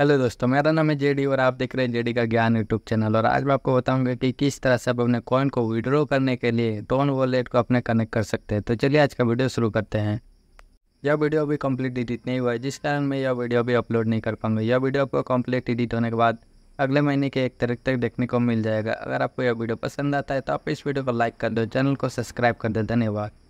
hello दोस्तों मेरा नाम है जेडी और आप देख रहे हैं जेडी का ज्ञान यूट्यूब चैनल और आज मैं आपको बताऊंगा कि किस तरह से आप अपने कॉइन को विड्रॉ करने के लिए टोन वॉलेट को अपने कनेक्ट कर सकते हैं तो चलिए आज का वीडियो शुरू करते हैं यह वीडियो अभी कम्प्लीट एडिट नहीं हुआ है जिस कारण मैं यह वीडियो अभी अपलोड नहीं कर पाऊंगा यह वीडियो आपको कम्प्लीट एडिट होने के बाद अगले महीने के एक तारीख तक देखने को मिल जाएगा अगर आपको यह वीडियो पसंद आता है तो आप इस वीडियो को लाइक कर दो चैनल को सब्सक्राइब कर दो धन्यवाद